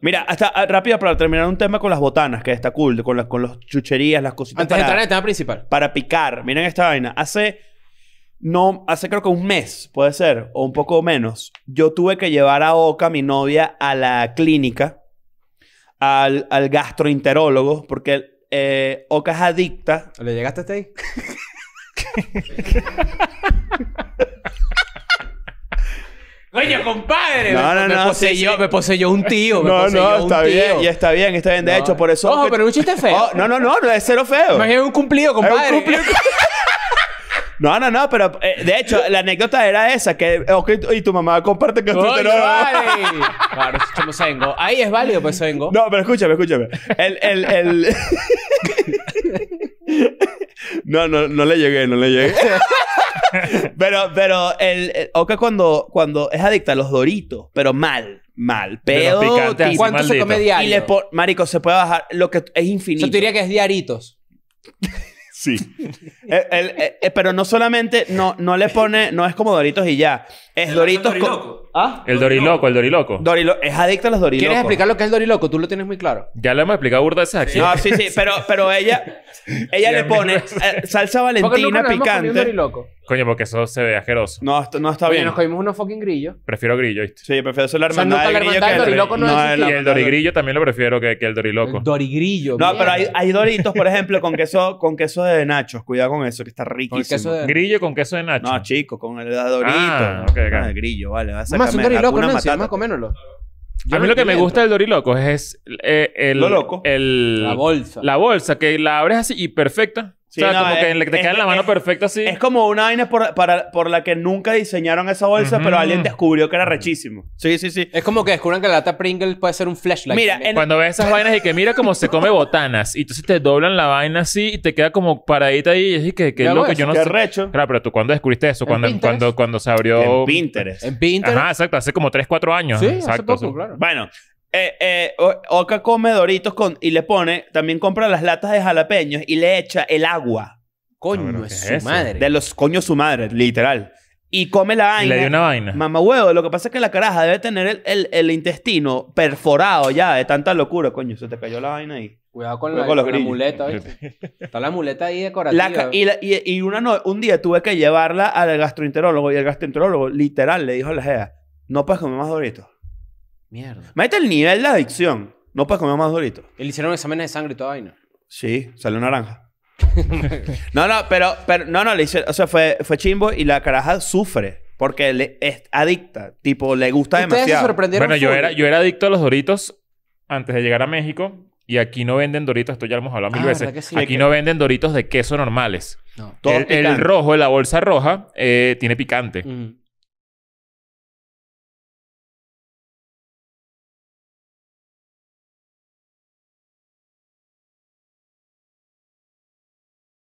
Mira, hasta ah, rápido para terminar un tema con las botanas, que está cool, con las con chucherías, las cositas. Antes de entrar en el tema principal. Para picar. Miren esta vaina. Hace. No, hace creo que un mes, puede ser, o un poco menos. Yo tuve que llevar a Oca, mi novia, a la clínica, al, al gastroenterólogo, porque eh, Oca es adicta. ¿Le llegaste hasta ahí? compadre. No, no, me Poseyó, Me poseyó un tío. no, no, está bien. Y está bien, está bien. De hecho, por eso. Ojo, pero un chiste feo. Oh, no, no, no, no, es cero feo. Imagínate un cumplido, compadre. cumplido. No, no, no, pero eh, de hecho, la anécdota era esa: que okay, y tu mamá comparte que tú te lo Claro, yo vengo. Ahí es válido, pues vengo. No, pero escúchame, escúchame. El. el, el... no, no, no le llegué, no le llegué. pero, pero el, eh, Oka cuando, cuando es adicta a los doritos, pero mal. Mal, pero ¿Cuánto se come diario? Y le marico, se puede bajar lo que es infinito. Yo te diría que es diaritos. Sí. Eh, eh, pero no solamente, no, no le pone, no es como Doritos y ya. Es Doritos. Doriloco. ¿Ah? El Doriloco, el Doriloco. es adicto a los Dorilocos. ¿Quieres explicar lo que es el Doriloco? Tú lo tienes muy claro. Ya le hemos explicado burda esa No, sí, sí, pero, pero ella, ella le pone salsa valentina picante. Coño, porque eso se ve asqueroso. No, no está bien. nos comimos unos fucking grillos. Prefiero grillo, ¿viste? Sí, prefiero solar la el Doriloco no Y el dorigrillo también lo prefiero que, que el doriloco. Dorigrillo. No, pero hay, hay doritos, por ejemplo, con queso, con queso de nachos. Cuidado con eso, que está riquísimo. Grillo con queso de nacho. No, chico, con el dorito. Ah, ah grillo, vale. Es a un doriloco, ¿no? Nancy. a a mí lo que me gusta del doriloco es, eh, el... Lo loco. el- La bolsa. la bolsa, que la abres así y perfecta o sea, como es, que te en la mano perfecta así. Es como una vaina por, la que nunca diseñaron esa bolsa, pero alguien descubrió que era rechísimo. Sí, sí, sí. Es como que descubran que la lata Pringle puede ser un flashlight. cuando ves esas vainas y que mira cómo se come botanas, y entonces te doblan la vaina así y te queda como paradita ahí y es que, es lo que yo no sé. Claro, pero tú cuando descubriste eso? ¿Cuándo, cuando, cuando se abrió? En Pinterest. En Pinterest. Ajá, exacto, hace como 3, 4 años. Sí, exacto. Bueno, eh, eh Oca come doritos con, y le pone, también compra las latas de jalapeños y le echa el agua. Coño, ah, es su madre. De los coños su madre, literal. Y come la vaina. Le dio una vaina. Mamá huevo, lo que pasa es que la caraja debe tener el, intestino perforado ya de tanta locura, coño. Se te cayó la vaina ahí. Cuidado con, la, muleta, ¿viste? Está la muleta ahí decorativa. y, y, y un día tuve que llevarla al gastroenterólogo y el gastroenterólogo literal le dijo a la GEA, no puedes comer más doritos. Mierda. Mete el nivel de adicción. No puedes comer más doritos. Le hicieron exámenes de sangre y toda vaina. Sí, salió naranja. no, no, pero, pero no, no, le hicieron, o sea, fue, fue chimbo y la caraja sufre. Porque le, es adicta. Tipo, le gusta demasiado. Se sorprendieron bueno, yo era, yo era adicto a los doritos antes de llegar a México. Y aquí no venden doritos, esto ya lo hemos hablado mil ah, veces. aquí no venden doritos de queso normales. No. El, el, rojo, la bolsa roja, eh, tiene picante. Mm.